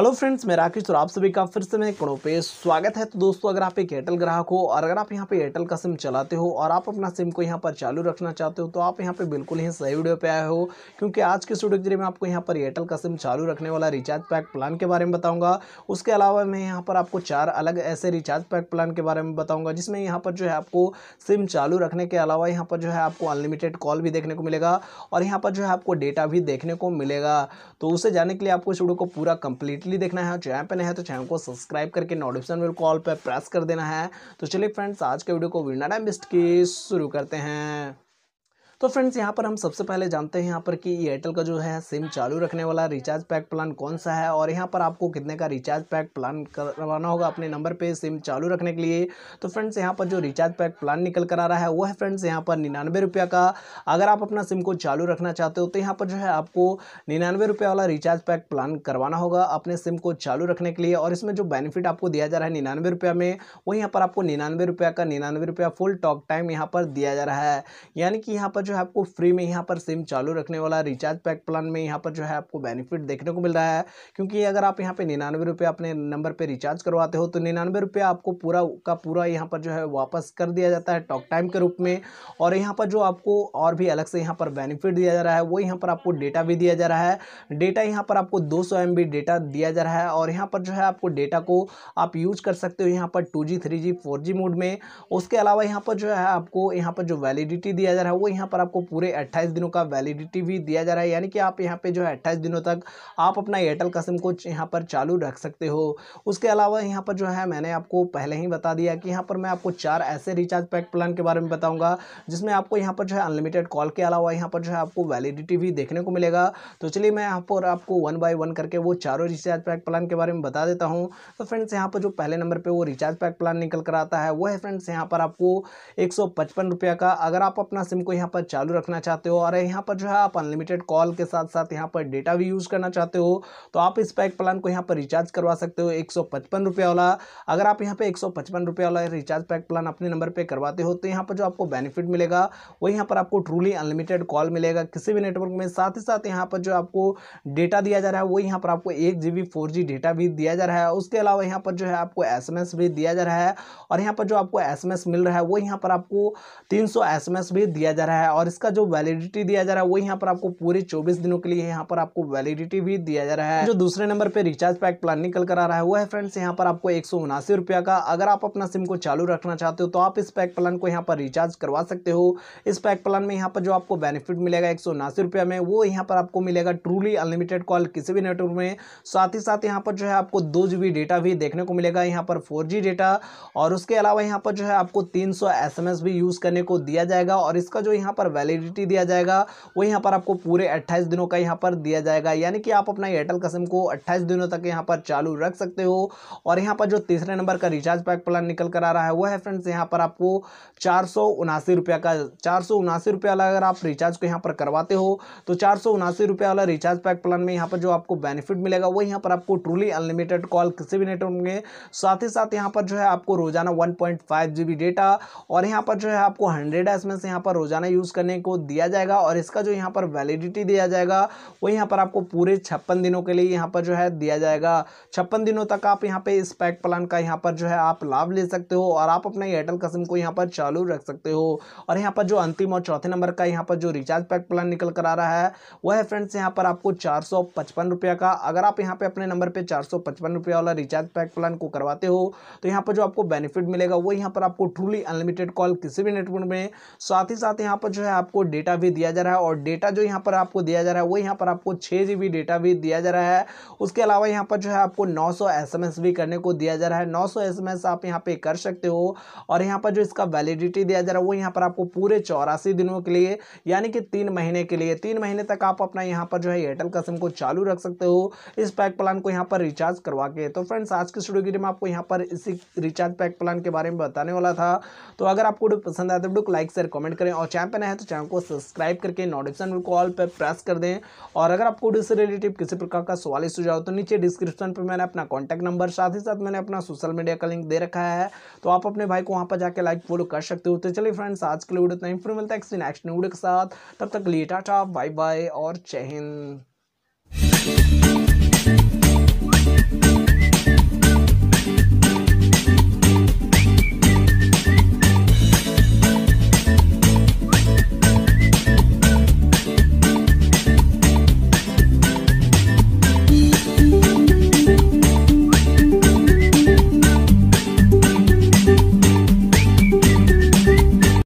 hello friends मैं राकेश और आप सभी का फिर से मैं कणों पे स्वागत है तो दोस्तों अगर आप एक एयरटेल ग्राहक हो और अगर आप यहाँ पे एयरटेल का सिम चलाते हो और आप अपना सिम को यहाँ पर चालू रखना चाहते हो तो आप यहाँ पे बिल्कुल ही सही वीडियो पे आए हो क्योंकि आज के स्टूडियो के जरिए मैं आपको यहाँ पर एयरटेल का सिम चालू रखने वाला रिचार्ज पैक प्लान के बारे में बताऊँगा उसके अलावा मैं यहाँ पर आपको चार अलग ऐसे रिचार्ज पैक प्लान के बारे में बताऊँगा जिसमें यहाँ पर जो है आपको सिम चालू रखने के अलावा यहाँ पर जो है आपको अनलिमिटेड कॉल भी देखने को मिलेगा और यहाँ पर जो है आपको डेटा भी देखने को मिलेगा तो उसे जाने के लिए आपको इस वीडियो को पूरा कंप्लीटली मोस्टली देखना है चैनल पर नहीं है तो चैनल को सब्सक्राइब करके नोटिफिकेशन बिल कॉल पर प्रेस कर देना है तो चलिए फ्रेंड्स आज के वीडियो को विना टाइम बिस्ट की शुरू करते हैं तो फ्रेंड्स यहाँ पर हम सबसे पहले जानते हैं यहाँ पर कि एयरटेल का जो है सिम चालू रखने वाला रिचार्ज पैक प्लान कौन सा है और यहाँ पर आपको कितने का रिचार्ज पैक प्लान करवाना होगा अपने नंबर पर सिम चालू रखने के लिए तो फ्रेंड्स यहाँ पर जो रिचार्ज पैक प्लान निकल कर आ रहा है वो है फ्रेंड्स यहाँ पर निन्यानवे का अगर आप अपना सिम को चालू रखना चाहते हो तो यहाँ पर जो है आपको निन्यानवे रुपये वाला रिचार्ज पैक प्लान करवाना होगा अपने सिम को चालू रखने के लिए और इसमें जो बेनिफिट आपको दिया जा रहा है निन्यानवे रुपया में वो यहाँ पर आपको निन्यानवे रुपया का निन्यानवे रुपया फुल टॉक टाइम यहाँ पर दिया जा रहा है यानी कि यहाँ पर जो है आपको फ्री में यहाँ पर सिम चालू रखने वाला रिचार्ज पैक प्लान में यहाँ पर जो है आपको बेनिफिट देखने को मिल रहा है क्योंकि अगर आप यहाँ पे निन्यानवे रुपये अपने नंबर पर रिचार्ज करवाते हो तो निन्यानवे रुपये आपको पूरा का पूरा यहाँ पर जो है वापस कर दिया जाता है टॉक टाइम के रूप में और यहाँ पर जो आपको और भी अलग से यहाँ पर बेनिफिट दिया जा रहा है वो यहाँ पर आपको डेटा भी दिया जा रहा है डेटा यहाँ पर आपको दो सौ डेटा दिया जा रहा है और यहाँ पर जो है आपको डेटा को आप यूज कर सकते हो यहाँ पर two G three G four G mode में उसके अलावा यहाँ पर जो है आपको यहाँ पर जो वैलिडिटी दिया जा रहा है वो यहाँ पर पर आपको पूरे अट्ठाईस दिनों का वैलिडिटी भी दिया जा रहा है यानी कि आप यहाँ पे जो है अट्ठाईस दिनों तक आप अपना एयरटेल का सिम को यहाँ पर चालू रख सकते हो उसके अलावा यहाँ पर जो है मैंने आपको पहले ही बता दिया कि यहाँ पर मैं आपको चार ऐसे रिचार्ज पैक प्लान के बारे में बताऊँगा जिसमें आपको यहाँ पर जो है अनलिमिटेड कॉल के अलावा यहाँ पर जो है आपको वैलिडिटी भी देखने को मिलेगा तो चलिए मैं यहाँ पर आपको वन बाई वन करके वो चारों रिचार्ज पैक प्लान के बारे में बता देता हूँ तो फ्रेंड्स यहाँ पर जो पहले नंबर पर वो रिचार्ज पैक प्लान निकल कर आता है वो है फ्रेंड्स यहाँ पर आपको एक सौ का अगर आप अपना सिम को यहाँ पर चालू रखना चाहते हो और यहाँ पर जो है आप अनलिमिटेड कॉल के साथ साथ यहाँ पर डेटा भी यूज़ करना चाहते हो तो आप इस पैक प्लान को यहाँ पर रिचार्ज करवा सकते हो एक रुपये वाला अगर आप यहाँ पर एक रुपये वाला रिचार्ज पैक प्लान अपने नंबर पर करवाते हो तो यहाँ पर जो आपको बेनिफिट मिलेगा वो यहाँ पर आपको ट्रूली अनलिमिटेड कॉल मिलेगा किसी भी नेटवर्क में साथ ही साथ यहाँ पर जो आपको डेटा दिया जा रहा है वो यहाँ पर आपको एक जी बी डेटा भी दिया जा रहा है उसके अलावा यहाँ पर जो है आपको एस भी दिया जा रहा है और यहाँ पर जो आपको एस मिल रहा है वो यहाँ पर आपको तीन सौ भी दिया जा रहा है और और इसका जो वैलिडिटी दिया जा रहा है वो यहाँ पर आपको पूरे चौबीस दिनों के लिए यहाँ पर आपको वैलिडिटी भी दिया जा रहा है जो दूसरे नंबर पे रिचार्ज पैक प्लान निकल कर आ रहा है वो है फ्रेंड्स यहाँ पर आपको एक रुपया का अगर आप अपना सिम को चालू रखना चाहते हो तो आप इस पैक प्लान को यहाँ पर रिचार्ज करवा सकते हो इस पैक प्लान में यहाँ पर जो आपको बेनिफिट मिलेगा एक रुपया में वो यहाँ पर आपको मिलेगा ट्रूली अनलिमिटेड कॉल किसी भी नेटवर्क में साथ ही साथ यहाँ पर जो है आपको दो डेटा भी देखने को मिलेगा यहाँ पर फोर डेटा और उसके अलावा यहाँ पर जो है आपको तीन सौ भी यूज़ करने को दिया जाएगा और इसका जो यहाँ पर वैलिडिटी दिया जाएगा वो यहाँ पर आपको पूरे अट्ठाईस दिनों का यहाँ पर दिया जाएगा यानी कि आप अपना एयरटेल कसम को अट्ठाईस दिनों तक यहाँ पर चालू रख सकते हो और यहाँ पर जो तीसरे नंबर का रिचार्ज पैक प्लान निकल कर आ रहा है वो है फ्रेंड्स यहाँ पर आपको चार का चार वाला अगर आप रिचार्ज को यहाँ पर करवाते हो तो चार वाला रिचार्ज पैक प्लान में यहाँ पर जो आपको बेनिफिट मिलेगा वो यहाँ पर आपको ट्रूली अनलिमिटेड कॉल किसी भी नेटवर्क में साथ ही साथ यहाँ पर जो है आपको रोजाना वन पॉइंट डेटा और यहाँ पर जो है आपको हंड्रेड एस यहाँ पर रोजाना यूज़ यूज़ करने को दिया जाएगा और इसका जो यहाँ पर वैलिडिटी दिया जाएगा वो यहाँ पर आपको पूरे छप्पन दिनों के लिए यहाँ पर जो है दिया जाएगा छप्पन दिनों तक आप यहाँ पे इस पैक प्लान का यहाँ पर जो है आप लाभ ले सकते हो और आप अपने एयरटेल कसम को यहाँ पर चालू रख सकते हो और यहाँ पर जो अंतिम और चौथे नंबर का यहाँ पर जो रिचार्ज पैक प्लान निकल कर आ रहा है वह है फ्रेंड्स यहाँ पर आपको चार रुपया का अगर आप यहाँ पे अपने नंबर पर चार रुपया वाला रिचार्ज पैक प्लान को करवाते हो तो यहाँ पर जो आपको बेनिफिट मिलेगा वो यहाँ पर आपको ट्रूली अनलिमिटेड कॉल किसी भी नेटवर्क में साथ ही साथ यहाँ पर जो है आपको डेटा भी दिया जा रहा है और डेटा जो यहाँ पर आपको दिया जा रहा है वो यहाँ पर आपको छः जी डेटा भी दिया जा रहा है उसके अलावा यहाँ पर जो है आपको नौ सौ भी करने को दिया जा रहा है नौ सौ आप यहाँ पर कर सकते हो और यहाँ पर जो इसका वैलिडिटी दिया जा रहा है वो यहाँ पर आपको पूरे चौरासी दिनों के लिए यानी कि तीन महीने के लिए तीन महीने तक आप अपना यहाँ पर जो है एयरटेल का सिम को चालू रख सकते हो इस पैक प्लान को यहाँ पर रिचार्ज करवा के तो फ्रेंड्स आज की स्टूडियो में आपको यहाँ पर इसी रिचार्ज पैक प्लान के बारे में बताने वाला था तो अगर आपको पसंद आया तो लाइक शेयर कमेंट करें और चैनल पर हैं तो चैनल को सब्सक्राइब करके नोटिफिकेशन बिल को ऑल पर प्रेस कर दें और अगर आपको डिस रिलेटिव किसी प्रकार का सवाल सुझाव तो नीचे डिस्क्रिप्शन पर मैंने अपना कॉन्टैक्ट नंबर साथ ही साथ मैंने अपना सोशल मीडिया का लिंक दे रखा है तो आप अपने भाई को वहाँ पर जाकर लाइक फॉलो कर सकते हो तो चलिए फ्रेंड्स आज के लिए उड़े इतना ही फिर मिलता है नेक्स्ट वीडियो के साथ तब तक लिए टाटा बाय बाय और जय हिंद